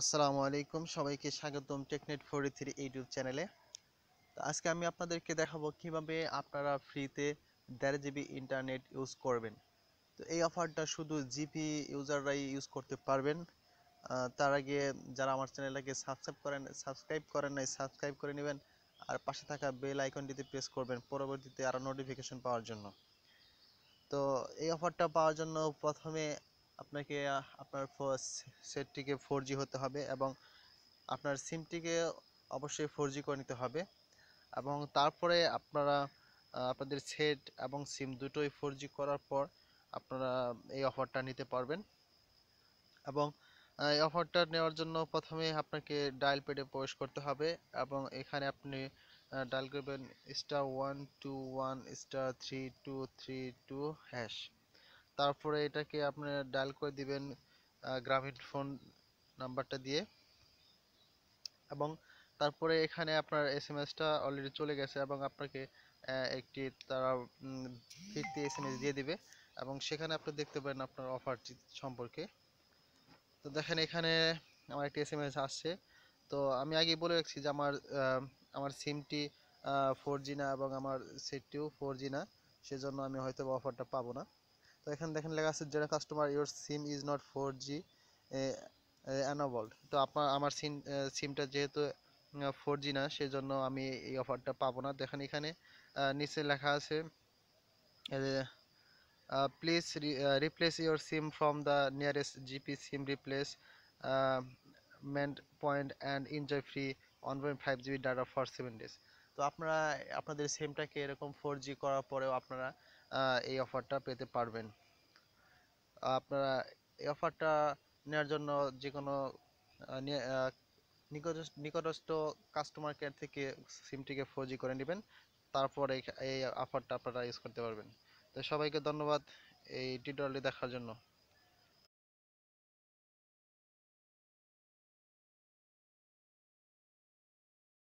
আসসালামু আলাইকুম সবাইকে স্বাগতম টেকনেট ফোর থ্রি ইউটিউব চ্যানেলে তো আজকে আমি আপনাদেরকে দেখাবো কিভাবে আপনারা ফ্রিতে দেড় জিবি ইন্টারনেট ইউজ করবেন তো এই অফারটা শুধু জিপি ইউজাররাই ইউজ করতে পারবেন তার আগে যারা আমার চ্যানেলটাকে সাবস্ক্রাইব করেন সাবস্ক্রাইব করেন নাই সাবস্ক্রাইব করে নেবেন আর পাশে থাকা বেল আইকনটিতে প্রেস করবেন পরবর্তীতে আরও নোটিফিকেশন পাওয়ার জন্য তো এই অফারটা পাওয়ার জন্য প্রথমে আপনাকে আপনার সেটটিকে ফোর হতে হবে এবং আপনার সিমটিকে অবশ্যই ফোর করে নিতে হবে এবং তারপরে আপনারা আপনাদের সেট এবং সিম দুটোই ফোর করার পর আপনারা এই অফারটা নিতে পারবেন এবং এই অফারটা নেওয়ার জন্য প্রথমে আপনাকে ডায়াল পেডে প্রবেশ করতে হবে এবং এখানে আপনি ডায়াল করবেন star one two one star three two three two hash তারপরে এটাকে আপনি ডায়াল করে দিবেন গ্রামীণ ফোন নাম্বারটা দিয়ে এবং তারপরে এখানে আপনার এস এম এসটা অলরেডি চলে গেছে এবং আপনাকে একটি তারা ফিরতি এস এম এস দিয়ে দিবে এবং সেখানে আপনি দেখতে পারেন আপনার অফার সম্পর্কে তো দেখেন এখানে আমার একটি এস এম এস আসছে তো আমি আগে বলে রাখছি যে আমার আমার সিমটি ফোর জি না এবং আমার সেটটিও ফোর জি না সেজন্য আমি হয়তো অফারটা পাবো না তো এখানে দেখেন লেখা আছে যেটা customer your SIM is not four G enabled তো আপনার আমার সিম সিমটা যেহেতু ফোর জি না সেজন্য আমি এই অফারটা পাবো না দেখেন এখানে নিচে লেখা আছে please replace your SIM from the nearest GP SIM replacement point and enjoy free one point five GB data for seven days তো আপনারা আপনাদের সেমটাকে এরকম ফোর করার পরেও আপনারা এই অফারটা পেতে পারবেন আপনারা এই অফারটা নেওয়ার জন্য যে কোনো নিকটস্থ কাস্টমার কেয়ার থেকে সিমটিকে ফোর করে নেবেন তারপরে এই অফারটা আপনারা ইউজ করতে পারবেন তো সবাইকে ধন্যবাদ এই টিউটোরিয়ালটি দেখার জন্য